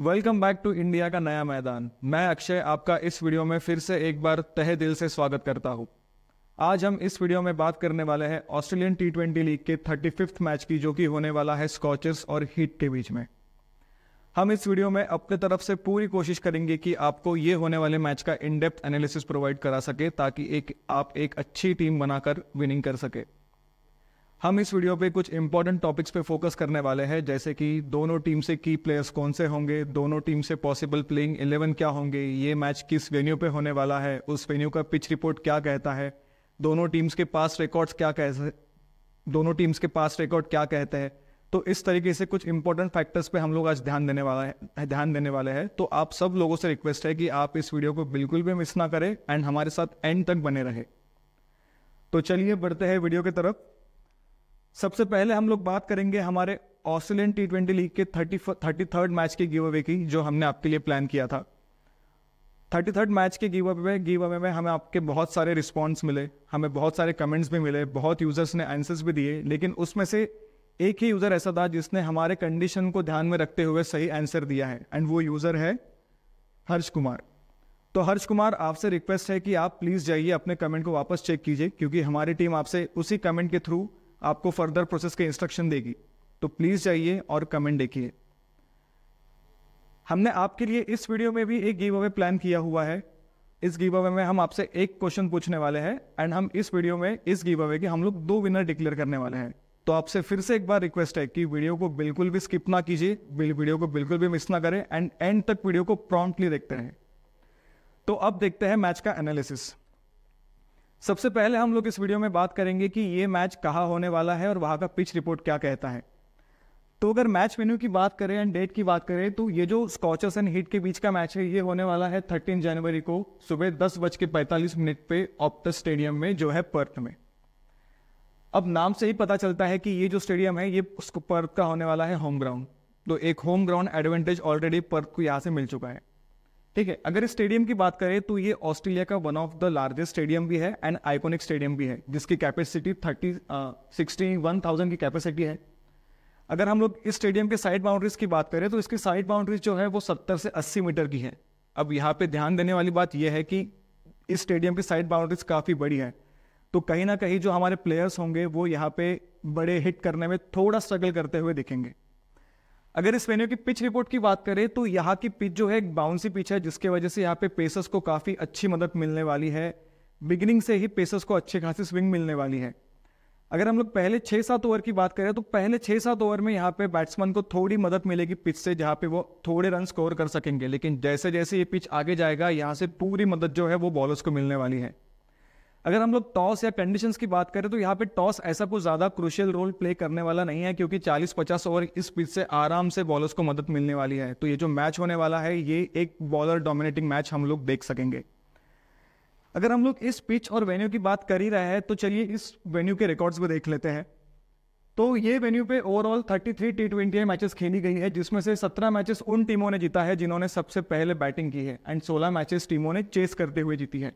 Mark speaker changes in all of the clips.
Speaker 1: Welcome back to India का नया मैदान मैं अक्षय आपका इस वीडियो में फिर से एक बार तहे दिल से स्वागत करता हूँ आज हम इस वीडियो में बात करने वाले हैं ऑस्ट्रेलियन टी ट्वेंटी लीग के थर्टी फिफ्थ मैच की जो कि होने वाला है स्कॉचर्स और हीट के बीच में हम इस वीडियो में अपने तरफ से पूरी कोशिश करेंगे कि आपको ये होने वाले मैच का इनडेप्थ एनालिसिस प्रोवाइड करा सके ताकि एक आप एक अच्छी टीम बनाकर विनिंग कर सके हम इस वीडियो पे कुछ इंपॉर्टेंट टॉपिक्स पे फोकस करने वाले हैं जैसे कि दोनों टीम से की प्लेयर्स कौन से होंगे दोनों टीम से पॉसिबल प्लेइंग इलेवन क्या होंगे ये मैच किस वेन्यू पे होने वाला है उस वेन्यू का पिच रिपोर्ट क्या कहता है दोनों टीम्स के पास रिकॉर्ड्स क्या कह दोनों टीम्स के पास रिकॉर्ड क्या कहते हैं तो इस तरीके से कुछ इंपॉर्टेंट फैक्टर्स पे हम लोग आज ध्यान देने वाला है ध्यान देने वाले हैं तो आप सब लोगों से रिक्वेस्ट है कि आप इस वीडियो को बिल्कुल भी मिस ना करें एंड हमारे साथ एंड तक बने रहे तो चलिए बढ़ते हैं वीडियो की तरफ सबसे पहले हम लोग बात करेंगे हमारे ऑस्ट्रेलियन टी ट्वेंटी लीग के थर्टी थर्टी थर्ड मैच के गिव अवे की जो हमने आपके लिए प्लान किया था थर्टी थर्ड मैच के गिव अवे में गिव अवे में हमें आपके बहुत सारे रिस्पॉन्स मिले हमें बहुत सारे कमेंट्स भी मिले बहुत यूज़र्स ने आंसर्स भी दिए लेकिन उसमें से एक ही यूज़र ऐसा था जिसने हमारे कंडीशन को ध्यान में रखते हुए सही आंसर दिया है एंड वो यूज़र है हर्ष कुमार तो हर्ष कुमार आपसे रिक्वेस्ट है कि आप प्लीज़ जाइए अपने कमेंट को वापस चेक कीजिए क्योंकि हमारी टीम आपसे उसी कमेंट के थ्रू आपको फर्दर प्रोसेस के इंस्ट्रक्शन देगी तो प्लीज़ जाइए और कमेंट देखिए हमने आपके लिए इस वीडियो में भी एक गिव अवे प्लान किया हुआ है इस गिव अवे में हम आपसे एक क्वेश्चन पूछने वाले हैं एंड हम इस वीडियो में इस गिव अवे के हम लोग दो विनर डिक्लेयर करने वाले हैं तो आपसे फिर से एक बार रिक्वेस्ट है कि वीडियो को बिल्कुल भी स्किप ना कीजिए वीडियो को बिल्कुल भी मिस ना करें एंड एंड तक वीडियो को प्रॉम्प्टली देखते रहें तो अब देखते हैं मैच का एनालिसिस सबसे पहले हम लोग इस वीडियो में बात करेंगे कि ये मैच कहाँ होने वाला है और वहाँ का पिच रिपोर्ट क्या कहता है तो अगर मैच वेन्यू की बात करें एंड डेट की बात करें तो ये जो स्कॉचर्स एंड हिट के बीच का मैच है ये होने वाला है थर्टीन जनवरी को सुबह दस बज के पैंतालीस मिनट पे ऑप्ट स्टेडियम में जो है पर्थ में अब नाम से ही पता चलता है कि ये जो स्टेडियम है ये उसको पर्थ का होने वाला है होम ग्राउंड तो एक home ground advantage already Perth को यहाँ से मिल चुका है ठीक है अगर स्टेडियम की बात करें तो ये ऑस्ट्रेलिया का one of the largest stadium भी है एंड आइकोनिक स्टेडियम भी है जिसकी capacity thirty sixty one thousand की कैपेसिटी है अगर हम लोग इस स्टेडियम के साइड बाउंड्रीज की बात करें तो इसकी साइड बाउंड्रीज जो है वो सत्तर से अस्सी मीटर की है अब यहाँ पे ध्यान देने वाली बात यह है कि इस स्टेडियम की साइड बाउंड्रीज काफ़ी बड़ी है तो कहीं ना कहीं जो हमारे प्लेयर्स होंगे वो यहाँ पे बड़े हिट करने में थोड़ा स्ट्रगल करते हुए दिखेंगे अगर इस वेन्यू की पिच रिपोर्ट की बात करें तो यहाँ की पिच जो है एक बाउंसी पिच है जिसके वजह से यहाँ पे पेसर्स को काफ़ी अच्छी मदद मिलने वाली है बिगिनिंग से ही पेसर्स को अच्छी खासी स्विंग मिलने वाली है अगर हम लोग पहले छः सात ओवर की बात करें तो पहले छः सात ओवर में यहाँ पे बैट्समैन को थोड़ी मदद मिलेगी पिच से जहाँ पे वो थोड़े रन स्कोर कर सकेंगे लेकिन जैसे जैसे ये पिच आगे जाएगा यहाँ से पूरी मदद जो है वो बॉलर्स को मिलने वाली है अगर हम लोग टॉस या कंडीशन की बात करें तो यहाँ पे टॉस ऐसा कुछ ज़्यादा क्रुशियल रोल प्ले करने वाला नहीं है क्योंकि 40-50 ओवर इस पिच से आराम से बॉलर्स को मदद मिलने वाली है तो ये जो मैच होने वाला है ये एक बॉलर डोमिनेटिंग मैच हम लोग देख सकेंगे अगर हम लोग इस पिच और वेन्यू की बात कर ही रहे हैं तो चलिए इस वेन्यू के रिकॉर्ड्स को देख लेते हैं तो ये वेन्यू पे overall 33 three T twenty matches खेली गई है जिसमें से 17 मैचेस उन टीमों ने जीता है जिन्होंने सबसे पहले बैटिंग की है एंड 16 मैचेस टीमों ने चेस करते हुए जीती है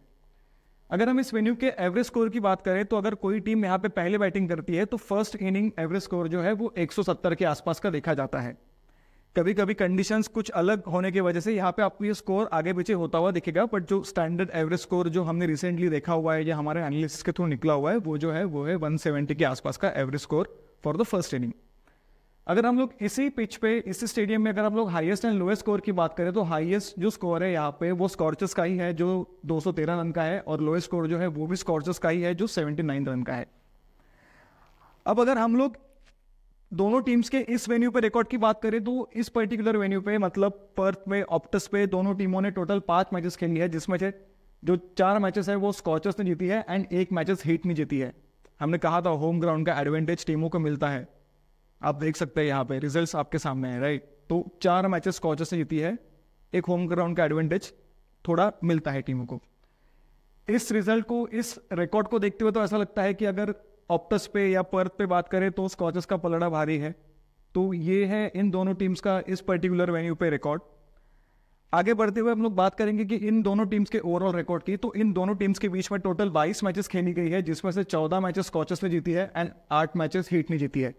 Speaker 1: अगर हम इस वेन्यू के एवरेज स्कोर की बात करें तो अगर कोई टीम यहाँ पे पहले बैटिंग करती है तो फर्स्ट इनिंग एवरेज स्कोर जो है वो 170 के आसपास का देखा जाता है कभी कभी कंडीशंस कुछ अलग होने की वजह से यहाँ पे आपको ये स्कोर आगे पीछे होता हुआ दिखेगा बट जो स्टैंडर्ड एवरेज स्कोर जो हमने रिसेंटली देखा हुआ है या हमारे एनालिसिस के थ्रू निकला हुआ है वो जो है वो है 170 के आसपास का average score for the first inning अगर हम लोग इसी पिच पे इसी स्टेडियम में अगर हम लोग हाईएस्ट एंड लोएस्ट स्कोर की बात करें तो हाईएस्ट जो स्कोर है यहाँ पे वो स्कॉर्चस का ही है जो 213 रन का है और लोएस्ट स्कोर जो है वो भी स्कॉर्चस का ही है जो 79 रन का है अब अगर हम लोग दोनों टीम्स के इस वेन्यू पे रिकॉर्ड की बात करें तो इस पर्टिकुलर वेन्यू पे मतलब पर्थ में ऑप्टस पे दोनों टीमों ने टोटल पाँच मैचेस खेली है जिसमें से जो चार मैचेस है वो स्कॉचर्स ने जीती है एंड एक मैचेस हीट ने जीती है हमने कहा था होम ग्राउंड का एडवांटेज टीमों को मिलता है आप देख सकते हैं यहाँ पे रिजल्ट्स आपके सामने हैं राइट तो चार मैचेस स्कॉचेस ने जीती है एक होम ग्राउंड का एडवांटेज थोड़ा मिलता है टीमों को इस रिजल्ट को इस रिकॉर्ड को देखते हुए तो ऐसा लगता है कि अगर ऑप्टस पे या पर्थ पे बात करें तो स्कॉचर्स का पलड़ा भारी है तो ये है इन दोनों टीम्स का इस पर्टिकुलर वेन्यू पे रिकॉर्ड आगे बढ़ते हुए हम लोग बात करेंगे कि इन दोनों टीम्स के ओवरऑल रिकॉर्ड की तो इन दोनों टीम्स के बीच में टोटल 22 मैचेस खेली गई है जिसमें से 14 मैचेस स्कॉचर्स ने जीती है एंड 8 मैचेस हीट ने जीती है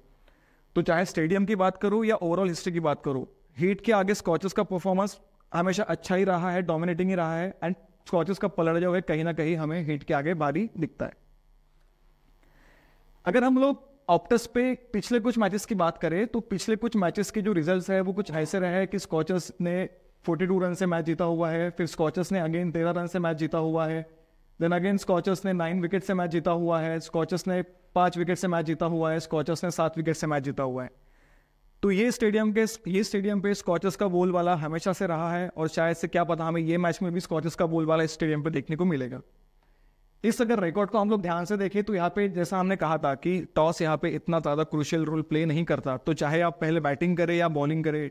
Speaker 1: तो चाहे स्टेडियम की बात करूँ या ओवरऑल हिस्ट्री की बात करूँ हीट के आगे स्कॉचेस का परफॉर्मेंस हमेशा अच्छा ही रहा है डोमिनेटिंग ही रहा है एंड स्कॉचेस का पलड़ जो है कहीं ना कहीं हमें हीट के आगे भारी दिखता है अगर हम लोग ऑप्टस पे पिछले कुछ मैचेस की बात करें तो पिछले कुछ मैचेस के जो रिजल्ट्स है वो कुछ ऐसे रहे हैं कि स्कॉचेस ने 42 रन से मैच जीता हुआ है फिर स्कॉचेस ने अगेन 13 रन से मैच जीता हुआ है देन अगेन स्कॉचेस ने 9 विकेट से मैच जीता हुआ है स्कॉचेस ने पाँच विकेट से मैच जीता हुआ है स्कॉचर्स ने सात विकेट से मैच जीता हुआ है तो ये स्टेडियम के ये स्टेडियम पे स्कॉचर्स का बोल वाला हमेशा से रहा है और शायद से क्या पता हमें ये मैच में भी स्कॉचर्स का बोल वाला इस स्टेडियम पर देखने को मिलेगा इस अगर रिकॉर्ड को हम लोग ध्यान से देखें तो यहाँ पे जैसा हमने कहा था कि टॉस यहाँ पे इतना ज़्यादा क्रुशियल रोल प्ले नहीं करता तो चाहे आप पहले बैटिंग करें या बॉलिंग करें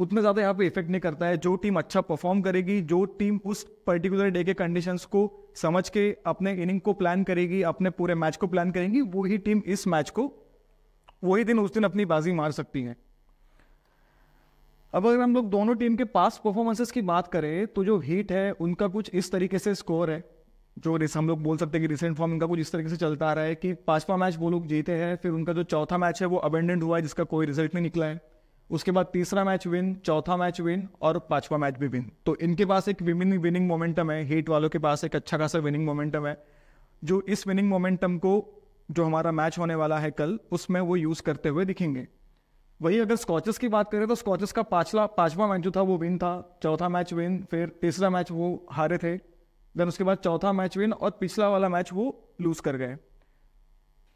Speaker 1: उतना ज़्यादा यहाँ पे इफेक्ट नहीं करता है जो टीम अच्छा परफॉर्म करेगी जो टीम उस पर्टिकुलर डे के कंडीशंस को समझ के अपने इनिंग को प्लान करेगी अपने पूरे मैच को प्लान करेगी वही टीम इस मैच को वही दिन उस दिन अपनी बाजी मार सकती है अब अगर हम लोग दोनों टीम के पास परफॉर्मेंसेस की बात करें तो जो हीट है उनका कुछ इस तरीके से स्कोर है जो हम लोग बोल सकते हैं कि रिसेंट फॉर्म इनका कुछ इस तरीके से चलता आ रहा है कि पांचवा मैच वो लोग जीते हैं फिर उनका जो चौथा मैच है वो अबेंडेंट हुआ है जिसका कोई रिजल्ट नहीं निकला है उसके बाद तीसरा मैच विन चौथा मैच विन और पांचवा मैच भी विन तो इनके पास एक विनिंग विनिंग मोमेंटम है हीट वालों के पास एक अच्छा खासा विनिंग मोमेंटम है जो इस विनिंग मोमेंटम को जो हमारा मैच होने वाला है कल उसमें वो यूज़ करते हुए दिखेंगे वही अगर स्कॉचेस की बात करें तो स्कॉचेस का पांचला पांचवा मैच जो था वो विन था चौथा मैच विन फिर तीसरा मैच वो हारे थे देन उसके बाद चौथा मैच विन और पिछला वाला मैच वो लूज़ कर गए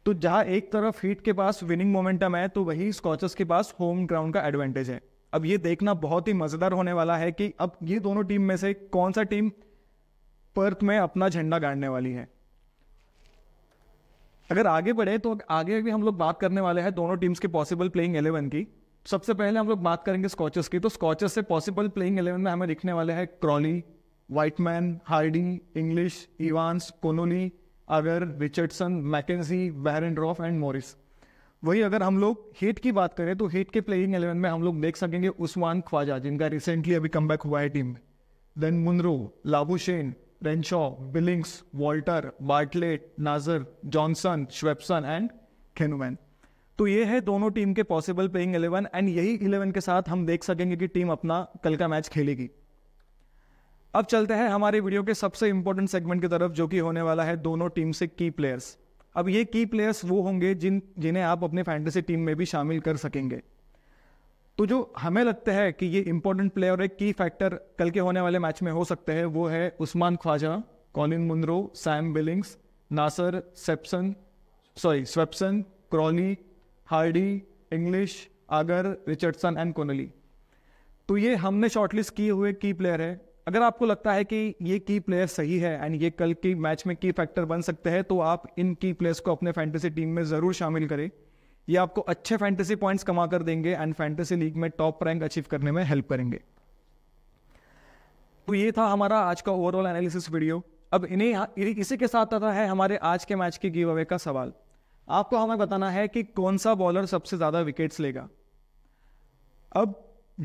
Speaker 1: तो जहाँ एक तरफ हीट के पास विनिंग मोमेंटम है तो वही स्कॉचेस के पास होम ग्राउंड का एडवांटेज है अब ये देखना बहुत ही मज़ेदार होने वाला है कि अब ये दोनों टीम में से कौन सा टीम पर्थ में अपना झंडा गाड़ने वाली है अगर आगे बढ़े तो आगे भी हम लोग बात करने वाले हैं दोनों टीम्स के पॉसिबल प्लेइंग एलेवन की सबसे पहले हम लोग बात करेंगे स्कॉचेस की तो स्कॉचेस से पॉसिबल प्लेइंग एलेवन में हमें दिखने वाले हैं Crawley Whiteman Hardie Inglis Evans Connolly Agar Richardson McKenzie Rolfe and Morris वही अगर हम लोग हेट की बात करें तो हेट के प्लेइंग एलेवन में हम लोग देख सकेंगे उस्मान ख्वाजा जिनका रिसेंटली अभी कम हुआ है टीम में then Munro Labuschagne Renshaw Billings Walter Bartlett Nazar Johnson Swepson and Kuhnemann तो ये है दोनों टीम के पॉसिबल प्लेइंग एलेवन एंड यही इलेवन के साथ हम देख सकेंगे कि टीम अपना कल का मैच खेलेगी अब चलते हैं हमारे वीडियो के सबसे इंपॉर्टेंट सेगमेंट की तरफ जो कि होने वाला है दोनों टीम से की प्लेयर्स अब ये की प्लेयर्स वो होंगे जिन जिन्हें आप अपने फैंटेसी टीम में भी शामिल कर सकेंगे तो जो हमें लगता है कि ये इंपॉर्टेंट प्लेयर एक की फैक्टर कल के होने वाले मैच में हो सकते हैं वो है Usman Khawaja Colin Munro Sam Billings Nazar Swepson sorry Swepson Crawley Hardie Inglis Agar Richardson and Connolly तो ये हमने शॉर्टलिस्ट किए हुए की प्लेयर है अगर आपको लगता है कि ये की प्लेयर सही है एंड ये कल की मैच में की फैक्टर बन सकते हैं तो आप इन की प्लेयर्स को अपने फैंटेसी टीम में ज़रूर शामिल करें ये आपको अच्छे फैंटेसी पॉइंट्स कमा कर देंगे एंड फैंटेसी लीग में टॉप रैंक अचीव करने में हेल्प करेंगे तो ये था हमारा आज का ओवरऑल एनालिसिस वीडियो अब इन्हें इसी के साथ आता है हमारे आज के मैच के गिव अवे का सवाल आपको हमें बताना है कि कौन सा बॉलर सबसे ज़्यादा विकेट्स लेगा अब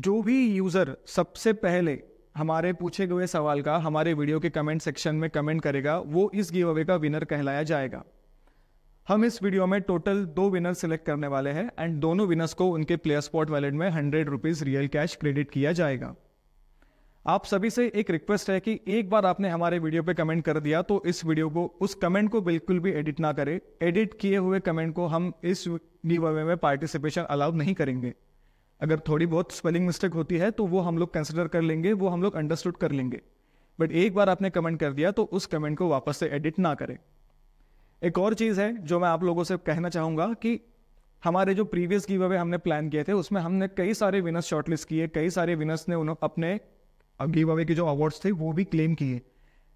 Speaker 1: जो भी यूज़र सबसे पहले हमारे पूछे गए सवाल का हमारे वीडियो के कमेंट सेक्शन में कमेंट करेगा वो इस गिव अवे का विनर कहलाया जाएगा हम इस वीडियो में टोटल दो विनर सिलेक्ट करने वाले हैं एंड दोनों विनर्स को उनके प्लेयर स्पॉट वैलेट में hundred rupees real cash credit किया जाएगा आप सभी से एक रिक्वेस्ट है कि एक बार आपने हमारे वीडियो पे कमेंट कर दिया तो इस वीडियो को उस कमेंट को बिल्कुल भी एडिट ना करें एडिट किए हुए कमेंट को हम इस गिव अवे में पार्टिसिपेशन अलाउ नहीं करेंगे अगर थोड़ी बहुत स्पेलिंग मिस्टेक होती है तो वो हम लोग कंसिडर कर लेंगे वो हम लोग अंडरस्टूड कर लेंगे बट एक बार आपने कमेंट कर दिया तो उस कमेंट को वापस से एडिट ना करें एक और चीज़ है जो मैं आप लोगों से कहना चाहूँगा कि हमारे जो प्रीवियस गिव अवे हमने प्लान किए थे उसमें हमने कई सारे विनर्स शॉर्टलिस्ट किए कई सारे विनर्स ने उन्होंने अपने गिव अवे के जो अवार्ड्स थे वो भी क्लेम किए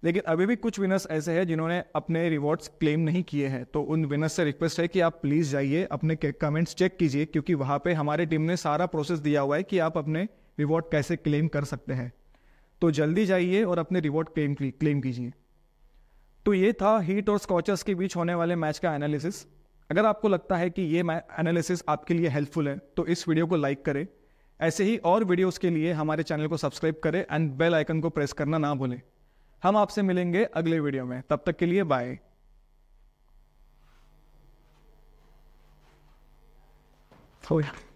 Speaker 1: लेकिन अभी भी कुछ विनर्स ऐसे हैं जिन्होंने अपने रिवॉर्ड्स क्लेम नहीं किए हैं तो उन विनर्स से रिक्वेस्ट है कि आप प्लीज़ जाइए अपने कमेंट्स चेक कीजिए क्योंकि वहाँ पे हमारे टीम ने सारा प्रोसेस दिया हुआ है कि आप अपने रिवॉर्ड कैसे क्लेम कर सकते हैं तो जल्दी जाइए और अपने रिवॉर्ड क्लेम क्लेम कीजिए तो ये था हीट और स्कॉचर्स के बीच होने वाले मैच का एनालिसिस अगर आपको लगता है कि ये एनालिसिस आपके लिए हेल्पफुल है तो इस वीडियो को लाइक करें ऐसे ही और वीडियोस के लिए हमारे चैनल को सब्सक्राइब करें एंड बेल आइकन को प्रेस करना ना भूलें हम आपसे मिलेंगे अगले वीडियो में तब तक के लिए बाय Oh yeah.